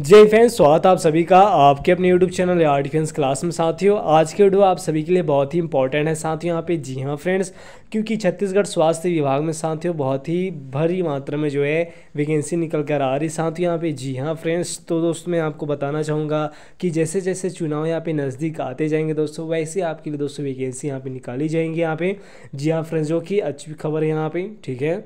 जय फ्रेंड्स स्वागत आप सभी का आपके अपने यूट्यूब चैनल यार डिफेंस क्लास में साथियों आज के वीडियो आप सभी के लिए बहुत ही इंपॉर्टेंट है साथियों यहाँ पे जी हाँ फ्रेंड्स क्योंकि छत्तीसगढ़ स्वास्थ्य विभाग में साथियों बहुत ही भरी मात्रा में जो है वैकेंसी निकल कर आ रही साथियों यहाँ पे जी हाँ फ्रेंड्स तो दोस्तों मैं आपको बताना चाहूँगा कि जैसे जैसे चुनाव यहाँ पे नज़दीक आते जाएंगे दोस्तों वैसे आपके लिए दोस्तों वैकेंसी यहाँ पर निकाली जाएंगी यहाँ पर जी हाँ फ्रेंड्स जो कि अच्छी खबर है यहाँ पर ठीक है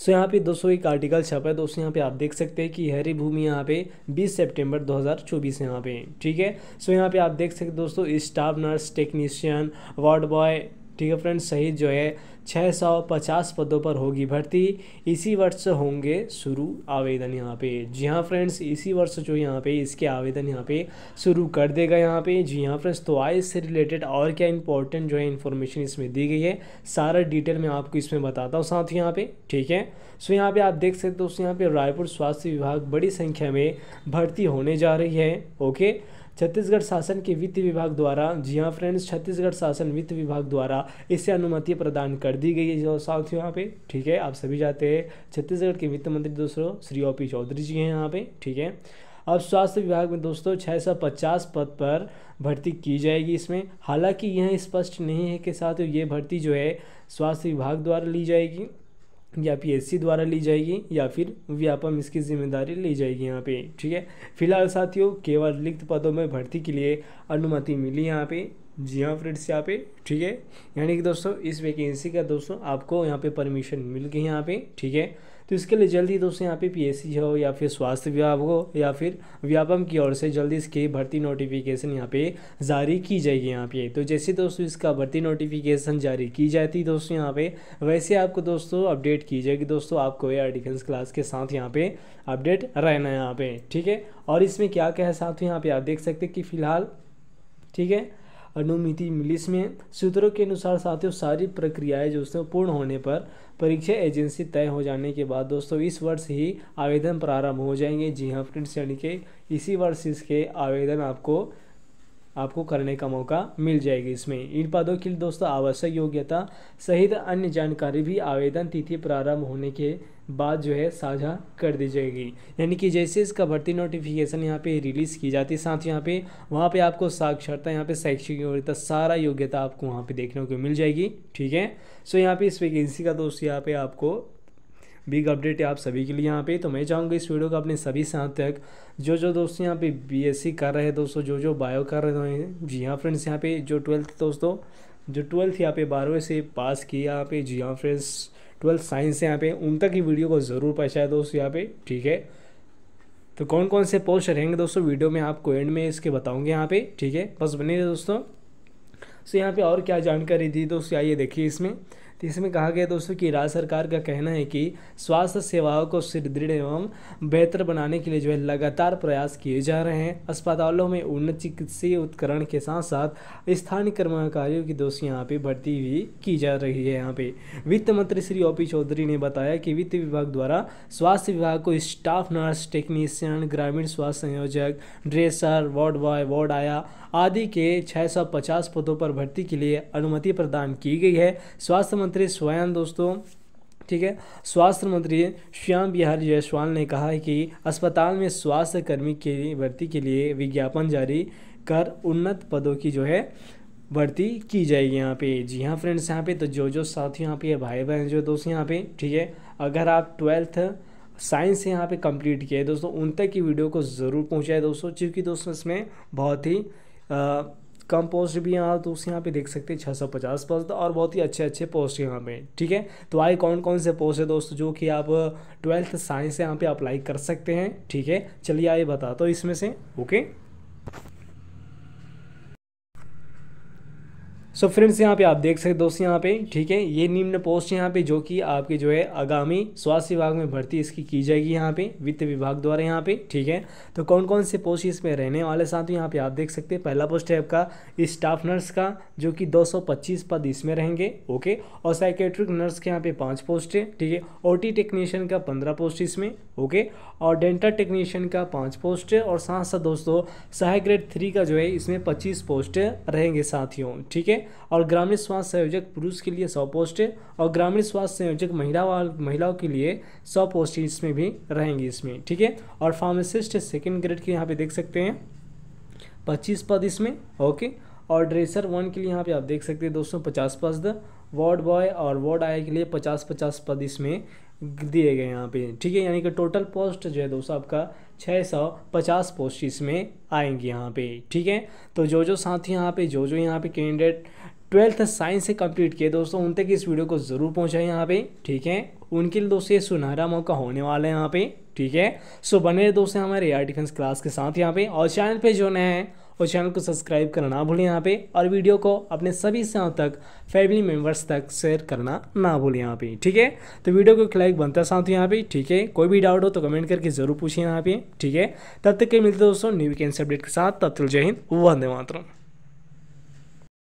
सो यहाँ पे दोस्तों एक आर्टिकल छपा है दोस्तों यहाँ पे आप देख सकते हैं कि हरी भूमि यहाँ पे 20 सितंबर 2024 यहाँ पे ठीक है सो यहाँ पे आप देख सकते दोस्तों staff nurse technician ward boy ठीक है फ्रेंड्स सही जो है 650 पदों पर होगी भर्ती इसी वर्ष होंगे शुरू आवेदन यहाँ पे जी हाँ फ्रेंड्स इसी वर्ष जो यहाँ पे इसके आवेदन यहाँ पे शुरू कर देगा यहाँ पे जी हाँ फ्रेंड्स तो आई से रिलेटेड और क्या इंपॉर्टेंट जो है इन्फॉर्मेशन इसमें दी गई है सारा डिटेल मैं आपको इसमें बताता हूँ साथ ही यहाँ पे ठीक है सो यहाँ पे आप देख सकते हो यहाँ पे रायपुर स्वास्थ्य विभाग बड़ी संख्या में भर्ती होने जा रही है ओके छत्तीसगढ़ शासन के वित्त विभाग द्वारा जी हाँ फ्रेंड्स छत्तीसगढ़ शासन वित्त विभाग द्वारा इसे अनुमति प्रदान कर दी गई है जो साउथ यहाँ पे ठीक है आप सभी जाते हैं छत्तीसगढ़ के वित्त मंत्री दोस्तों श्री ओ पी चौधरी जी हैं यहाँ पे ठीक है अब स्वास्थ्य विभाग में दोस्तों 650 पद पर भर्ती की जाएगी इसमें हालांकि यह स्पष्ट नहीं है कि साथ ये भर्ती जो है स्वास्थ्य विभाग द्वारा ली जाएगी या पीएससी द्वारा ली जाएगी या फिर व्यापम इसकी जिम्मेदारी ली जाएगी यहाँ पे ठीक है फिलहाल साथियों केवल रिक्त पदों में भर्ती के लिए अनुमति मिली यहाँ पे जी हाँ फ्रेंड्स यहाँ पे ठीक है यानी कि दोस्तों इस वैकेंसी का दोस्तों आपको यहाँ पे परमिशन मिल गई यहाँ पे ठीक है तो इसके लिए जल्दी दोस्तों यहाँ पे पीएससी हो या फिर स्वास्थ्य विभाग हो या फिर व्यापम की ओर से जल्दी इसकी भर्ती नोटिफिकेशन यहाँ पे जारी की जाएगी यहाँ पे तो जैसे दोस्तों इसका भर्ती नोटिफिकेशन जारी की जाती दोस्तों यहाँ पे वैसे आपको दोस्तों अपडेट की जाएगी दोस्तों आपको एयर डिफेंस क्लास के साथ यहाँ पे अपडेट रहना है यहाँ पे ठीक है और इसमें क्या क्या है साथ यहाँ पे आप देख सकते कि फ़िलहाल ठीक है अनुमिति मिली इसमें सूत्रों के अनुसार साथियों सारी प्रक्रियाएं जो दोस्तों पूर्ण होने पर परीक्षा एजेंसी तय हो जाने के बाद दोस्तों इस वर्ष ही आवेदन प्रारंभ हो जाएंगे जी हाँ फ्रेंड्स यानी कि इसी वर्ष इसके आवेदन आपको आपको करने का मौका मिल जाएगा इसमें इन पदों के लिए दोस्तों आवश्यक योग्यता सहित अन्य जानकारी भी आवेदन तिथि प्रारंभ होने के बात जो है साझा कर दी जाएगी यानी कि जैसे इसका भर्ती नोटिफिकेशन यहाँ पे रिलीज़ की जाती है साथ यहाँ पे वहाँ पे आपको साक्षरता यहाँ पे शैक्षिक योग्यता सारा योग्यता आपको वहाँ पे देखने को मिल जाएगी ठीक है सो यहाँ पे इस वैकेंसी का दोस्त यहाँ पे आपको बिग अपडेट है आप सभी के लिए यहाँ पे तो मैं चाहूँगा इस वीडियो का अपने सभी साथ तक जो जो दोस्त यहाँ पे बी कर रहे हैं दोस्तों जो जो बायो कर रहे हैं जी हाँ फ्रेंड्स यहाँ पे जो ट्वेल्थ दोस्तों जो ट्वेल्थ यहाँ पे बारहवें से पास किया यहाँ पे जी हाँ फ्रेंड्स ट्वेल्थ साइंस यहाँ पे उन तक ही वीडियो को ज़रूर पहुँचाए दोस्त यहाँ पे ठीक है तो कौन कौन से पोस्ट रहेंगे दोस्तों वीडियो में आपको एंड में इसके बताऊँगे यहाँ पे ठीक है बस बने रहे दोस्तों सो यहाँ पे और क्या जानकारी दी दोस्तों आइए देखिए इसमें तो इसमें कहा गया दोस्तों कि राज्य सरकार का कहना है कि स्वास्थ्य सेवाओं को सुदृढ़ एवं बेहतर बनाने के लिए जो है लगातार प्रयास किए जा रहे हैं अस्पतालों में उन्नत चिकित्सीय उपकरण के साथ साथ स्थानीय कर्मकारियों की दोस्तों यहाँ पे भर्ती भी की जा रही है यहाँ पे वित्त मंत्री श्री ओ पी चौधरी ने बताया कि वित्त विभाग द्वारा स्वास्थ्य विभाग को स्टाफ नर्स टेक्नीशियन ग्रामीण स्वास्थ्य संयोजक ड्रेसर वार्ड बॉय वार्ड आया आदि के 650 पदों पर भर्ती के लिए अनुमति प्रदान की गई है स्वास्थ्य मंत्री स्वयं दोस्तों ठीक है स्वास्थ्य मंत्री श्याम बिहारी जायसवाल ने कहा है कि अस्पताल में स्वास्थ्य कर्मी के भर्ती के लिए विज्ञापन जारी कर उन्नत पदों की जो है भर्ती की जाएगी यहाँ पे जी हाँ फ्रेंड्स यहाँ पे तो जो जो साथी यहाँ पे भाई बहन जो दोस्त यहाँ पे ठीक है अगर आप ट्वेल्थ साइंस से यहाँ पे कंप्लीट किए दोस्तों उन तक की वीडियो को ज़रूर पहुँचाए दोस्तों क्योंकि दोस्तों इसमें बहुत ही आ, कम पोस्ट भी यहाँ तो उस यहाँ पे देख सकते हैं छः सौ पचास पोस्ट और बहुत ही अच्छे अच्छे पोस्ट यहाँ पे ठीक है तो आए कौन कौन से पोस्ट है दोस्तों जो कि आप ट्वेल्थ साइंस से यहाँ पे अप्लाई कर सकते हैं ठीक है चलिए आइए बता दो तो इसमें से ओके सो फ्रेंड्स यहाँ पे आप देख सकते दोस्त यहाँ पे ठीक है ये निम्न पोस्ट यहाँ पे जो कि आपके जो है आगामी स्वास्थ्य विभाग में भर्ती इसकी की जाएगी यहाँ पे वित्त विभाग द्वारा यहाँ पे ठीक है तो कौन कौन से पोस्ट इसमें रहने वाले साथियों यहाँ पे आप देख सकते हैं पहला पोस्ट है आपका स्टाफ नर्स का जो कि दो पद इसमें रहेंगे ओके और साइकेट्रिक नर्स के यहाँ पे पाँच पोस्ट है ठीक है ओ टेक्नीशियन का पंद्रह पोस्ट इसमें ओके और डेंटल टेक्नीशियन का पाँच पोस्ट है और साथ साथ दोस्तों सहाय ग्रेड थ्री का जो है इसमें पच्चीस पोस्ट रहेंगे साथियों ठीक है और ग्रामीण स्वास्थ्य संयोजक पुरुष के लिए सौ पोस्टें और ग्रामीण स्वास्थ्य संयोजक महिला महिलाओं के लिए सौ पोस्टें इसमें भी रहेंगी इसमें ठीक है और फार्मासिस्ट सेकेंड ग्रेड के यहाँ पर देख सकते हैं पच्चीस पद इसमें ओके और ड्रेसर वन के लिए यहाँ पे आप देख सकते हैं दोस्तों पचास पद वार्ड बॉय और वार्ड आय के लिए पचास पचास पद इसमें दिए गए यहाँ पे ठीक है यानी कि टोटल पोस्ट जो है दोस्तों आपका छः सौ पचास पोस्ट इसमें आएंगी यहाँ पे ठीक है तो जो जो साथी यहाँ पे जो जो यहाँ पे कैंडिडेट ट्वेल्थ साइंस से कंप्लीट किए दोस्तों उन तक इस वीडियो को ज़रूर पहुँचाएं यहाँ पे ठीक है उनके लिए दोस्तों ये सुनहरा मौका होने वाला है यहाँ पे ठीक है सो बने दोस्तों हमारे एयर डिफेंस क्लास के साथ यहाँ पे और चैनल पे जो नए हैं और चैनल को सब्सक्राइब करना ना भूलें यहाँ पे और वीडियो को अपने सभी साथ तक फैमिली मेम्बर्स तक शेयर करना ना भूलें यहाँ पे ठीक है तो वीडियो को एक लाइक बनता साथ यहाँ पे ठीक है कोई भी डाउट हो तो कमेंट करके जरूर पूछिए यहाँ पे ठीक है तब तक के मिलते दोस्तों न्यू वीकेंड अपडेट के साथ तब तक जय हिंद वंदे मातरम